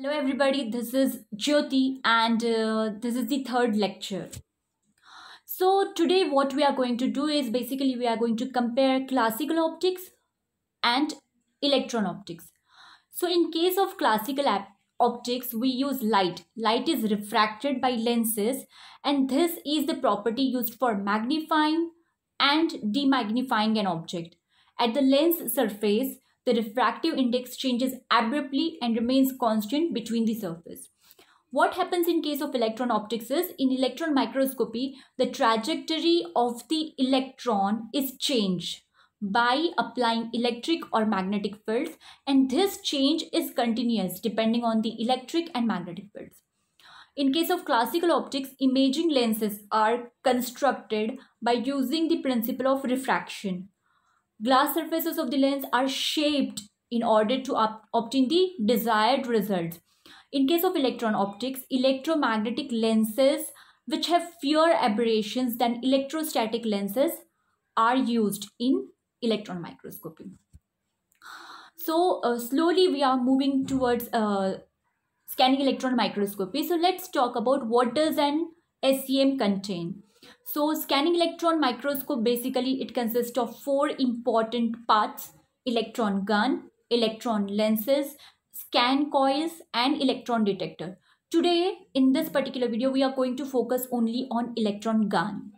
Hello everybody, this is Jyoti and uh, this is the third lecture. So today what we are going to do is basically we are going to compare classical optics and electron optics. So in case of classical optics we use light. Light is refracted by lenses and this is the property used for magnifying and demagnifying an object. At the lens surface the refractive index changes abruptly and remains constant between the surface. What happens in case of electron optics is, in electron microscopy, the trajectory of the electron is changed by applying electric or magnetic fields and this change is continuous depending on the electric and magnetic fields. In case of classical optics, imaging lenses are constructed by using the principle of refraction glass surfaces of the lens are shaped in order to obtain the desired results. In case of electron optics, electromagnetic lenses which have fewer aberrations than electrostatic lenses are used in electron microscopy. So uh, slowly we are moving towards uh, scanning electron microscopy. So let's talk about what does an SEM contain. So scanning electron microscope basically it consists of four important parts electron gun, electron lenses, scan coils and electron detector. Today in this particular video we are going to focus only on electron gun.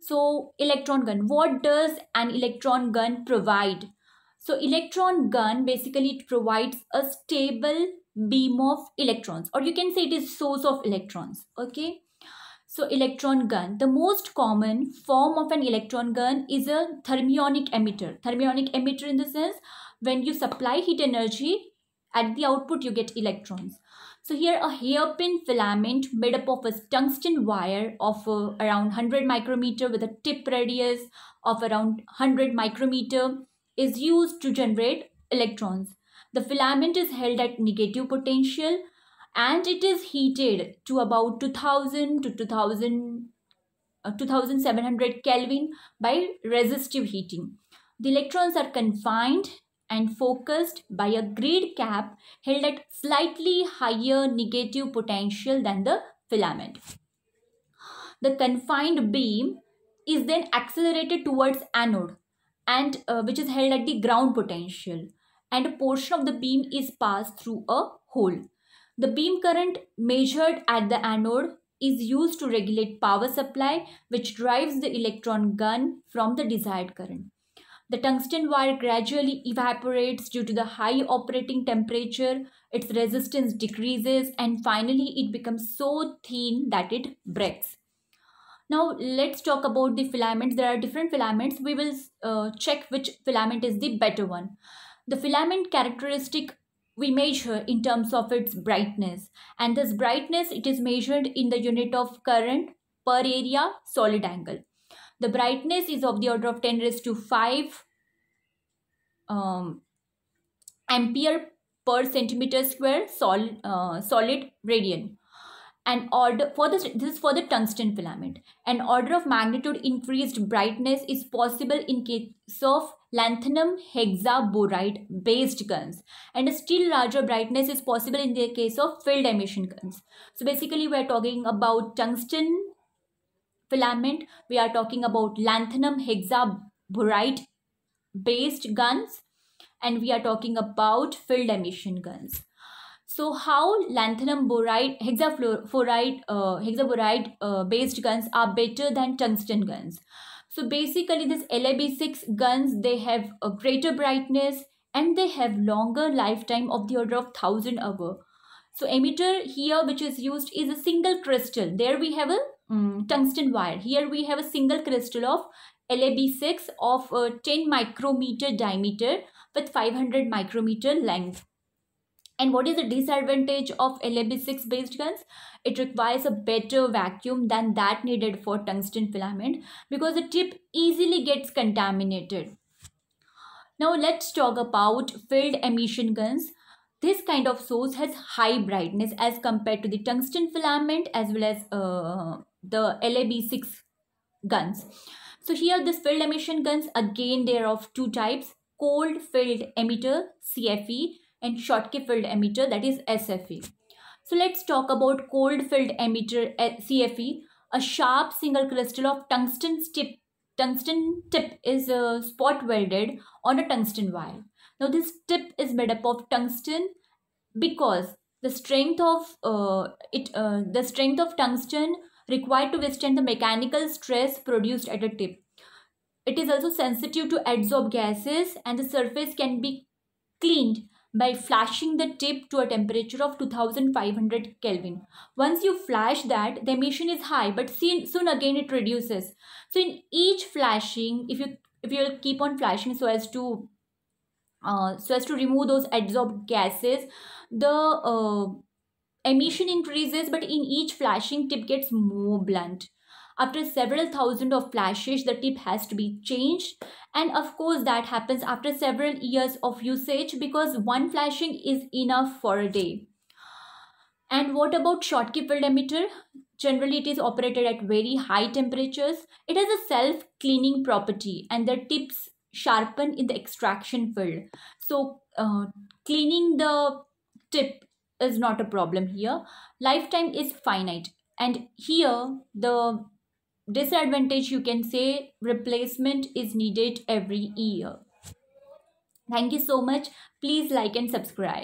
So electron gun, what does an electron gun provide? So electron gun basically it provides a stable beam of electrons or you can say it is source of electrons okay so electron gun. The most common form of an electron gun is a thermionic emitter. Thermionic emitter in the sense when you supply heat energy, at the output you get electrons. So here a hairpin filament made up of a tungsten wire of uh, around 100 micrometer with a tip radius of around 100 micrometer is used to generate electrons. The filament is held at negative potential and it is heated to about 2000 to 2000 uh, 2700 Kelvin by resistive heating. The electrons are confined and focused by a grid cap held at slightly higher negative potential than the filament. The confined beam is then accelerated towards anode and uh, which is held at the ground potential and a portion of the beam is passed through a hole. The beam current measured at the anode is used to regulate power supply which drives the electron gun from the desired current. The tungsten wire gradually evaporates due to the high operating temperature, its resistance decreases and finally it becomes so thin that it breaks. Now let's talk about the filaments. There are different filaments. We will uh, check which filament is the better one. The filament characteristic we measure in terms of its brightness and this brightness it is measured in the unit of current per area solid angle. The brightness is of the order of 10 raised to 5 um, ampere per centimeter square sol, uh, solid radian an order for this this is for the tungsten filament an order of magnitude increased brightness is possible in case of lanthanum hexaboride based guns and a still larger brightness is possible in the case of filled emission guns so basically we are talking about tungsten filament we are talking about lanthanum hexaboride based guns and we are talking about filled emission guns so how lanthanum boride, hexafluoride, uh, hexaboride uh, based guns are better than tungsten guns? So basically this LAB6 guns, they have a greater brightness and they have longer lifetime of the order of 1000 hour. So emitter here which is used is a single crystal. There we have a um, tungsten wire. Here we have a single crystal of LAB6 of uh, 10 micrometer diameter with 500 micrometer length. And what is the disadvantage of LAB6 based guns? It requires a better vacuum than that needed for tungsten filament because the tip easily gets contaminated. Now let's talk about filled emission guns. This kind of source has high brightness as compared to the tungsten filament as well as uh, the LAB6 guns. So here this filled emission guns again there are of two types cold filled emitter CFE and Schottky filled emitter that is SFE. So let's talk about cold filled emitter eh, CFE. A sharp single crystal of tungsten tip, tungsten tip is uh, spot welded on a tungsten wire. Now this tip is made up of tungsten because the strength of uh, it uh, the strength of tungsten required to withstand the mechanical stress produced at a tip. It is also sensitive to adsorb gases and the surface can be cleaned by flashing the tip to a temperature of 2500 Kelvin. Once you flash that, the emission is high, but soon again it reduces. So in each flashing, if you if you keep on flashing so as to uh, so as to remove those adsorbed gases, the uh, emission increases, but in each flashing tip gets more blunt after several thousand of flashes the tip has to be changed and of course that happens after several years of usage because one flashing is enough for a day and what about Schottky emitter? Generally, it is operated at very high temperatures. It has a self-cleaning property and the tips sharpen in the extraction field. So, uh, cleaning the tip is not a problem here. Lifetime is finite. And here, the disadvantage you can say replacement is needed every year thank you so much please like and subscribe